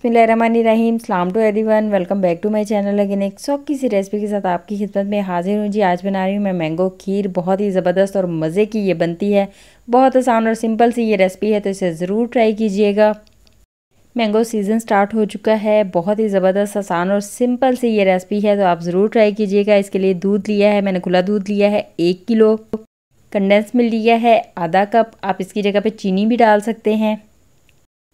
बिस्मिल्लाम सलाम to one welcome back to my channel again एक सौ किसी रेसिपी के साथ आपकी खिदमत में हाजिर हूँ जी आज बना रही हूँ मैं मैंगो खीर बहुत ही ज़बरदस्त और मज़े की ये बनती है बहुत आसान और सिंपल सी ये रेसिपी है तो इसे ज़रूर ट्राई कीजिएगा मैंगो सीज़न स्टार्ट हो चुका है बहुत ही ज़बरदस्त आसान और सिंपल सी ये रेसिपी है तो आप ज़रूर ट्राई कीजिएगा इसके लिए दूध लिया है मैंने खुला दूध लिया है एक किलो कंडेंस मिल लिया है आधा कप आप इसकी जगह पर चीनी भी डाल सकते हैं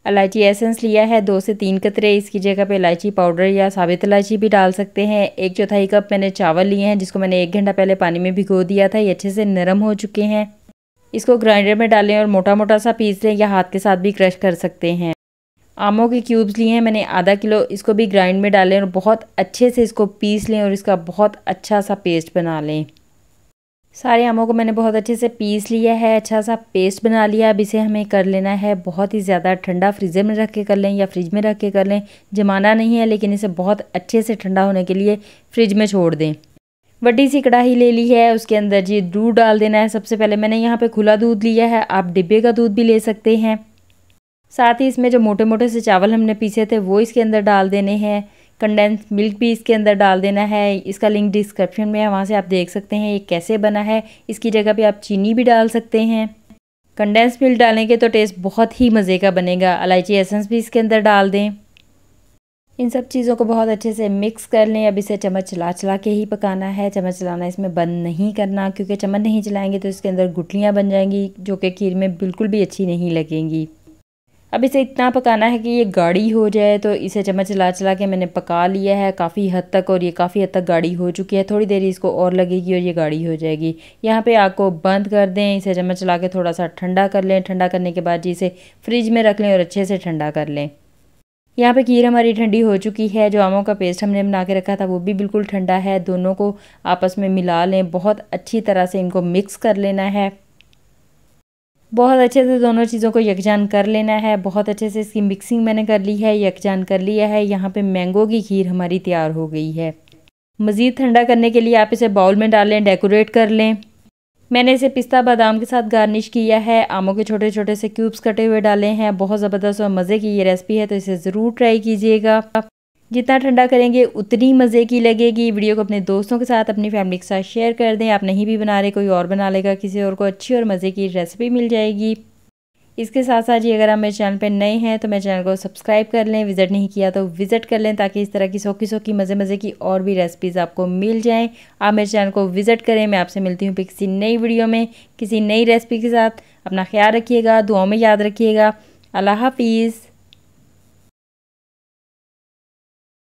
इलायची एसेंस लिया है दो से तीन कतरे इसकी जगह पे इलायची पाउडर या साबित इलायची भी डाल सकते हैं एक चौथाई कप मैंने चावल लिए हैं जिसको मैंने एक घंटा पहले पानी में भिगो दिया था ये अच्छे से नरम हो चुके हैं इसको ग्राइंडर में डालें और मोटा मोटा सा पीस लें या हाथ के साथ भी क्रश कर सकते हैं आमों के क्यूब्स लिए हैं मैंने आधा किलो इसको भी ग्राइंड में डालें और बहुत अच्छे से इसको पीस लें और इसका बहुत अच्छा सा पेस्ट बना लें सारे आमों को मैंने बहुत अच्छे से पीस लिया है अच्छा सा पेस्ट बना लिया अब इसे हमें कर लेना है बहुत ही ज़्यादा ठंडा फ्रीज़र में रख के कर लें या फ्रिज में रख के कर लें जमाना नहीं है लेकिन इसे बहुत अच्छे से ठंडा होने के लिए फ्रिज में छोड़ दें बड़ी सी कढ़ाई ले ली है उसके अंदर जी दूध डाल देना है सबसे पहले मैंने यहाँ पर खुला दूध लिया है आप डिब्बे का दूध भी ले सकते हैं साथ ही इसमें जो मोटे मोटे से चावल हमने पीसे थे वो इसके अंदर डाल देने हैं कंडेंस मिल्क भी इसके अंदर डाल देना है इसका लिंक डिस्क्रिप्शन में है वहाँ से आप देख सकते हैं ये कैसे बना है इसकी जगह पे आप चीनी भी डाल सकते हैं कंडेंस मिल्क डालने के तो टेस्ट बहुत ही मज़े का बनेगा इलायची एसेंस भी इसके अंदर डाल दें इन सब चीज़ों को बहुत अच्छे से मिक्स कर लें अब इसे चम्मच चला चला के ही पकाना है चम्मच चलाना इसमें बंद नहीं करना क्योंकि चम्मच नहीं चलाएंगे तो इसके अंदर गुटलियाँ बन जाएंगी जो कि खीर में बिल्कुल भी अच्छी नहीं लगेंगी अब इसे इतना पकाना है कि ये गाढ़ी हो जाए तो इसे चम्मच चला चला के मैंने पका लिया है काफ़ी हद तक और ये काफ़ी हद तक गाढ़ी हो चुकी है थोड़ी देर इसको और लगेगी और ये गाढ़ी हो जाएगी यहाँ पे आग को बंद कर दें इसे चम्मच चला के थोड़ा सा ठंडा कर लें ठंडा करने के बाद जी इसे फ्रिज में रख लें और अच्छे से ठंडा कर लें यहाँ पे खीर हमारी ठंडी हो चुकी है जो आमों का पेस्ट हमने बना के रखा था वो भी बिल्कुल ठंडा है दोनों को आपस में मिला लें बहुत अच्छी तरह से इनको मिक्स कर लेना है बहुत अच्छे से दोनों चीज़ों को यकजान कर लेना है बहुत अच्छे से इसकी मिक्सिंग मैंने कर ली है यकजान कर लिया है यहाँ पे मैंगो की खीर हमारी तैयार हो गई है मज़ीद ठंडा करने के लिए आप इसे बाउल में डालें डेकोरेट कर लें मैंने इसे पिस्ता बादाम के साथ गार्निश किया है आमों के छोटे छोटे से क्यूब्स कटे हुए डाले हैं बहुत ज़बरदस्त और मज़े की ये रेसिपी है तो इसे ज़रूर ट्राई कीजिएगा जितना ठंडा करेंगे उतनी मज़े की लगेगी वीडियो को अपने दोस्तों के साथ अपनी फैमिली के साथ शेयर कर दें आप नहीं भी बना रहे कोई और बना लेगा किसी और को अच्छी और मज़े की रेसिपी मिल जाएगी इसके साथ साथ ही अगर आप मेरे चैनल पर नए हैं तो मेरे चैनल को सब्सक्राइब कर लें विज़िट नहीं किया तो विज़िट कर लें ताकि इस तरह की सौखी सौखी मज़े मज़े की और भी रेसिपीज़ आपको मिल जाएँ आप मेरे चैनल को विज़िट करें मैं आपसे मिलती हूँ फिर किसी नई वीडियो में किसी नई रेसिपी के साथ अपना ख्याल रखिएगा दुआओं में याद रखिएगा अल्लाह हाफिज़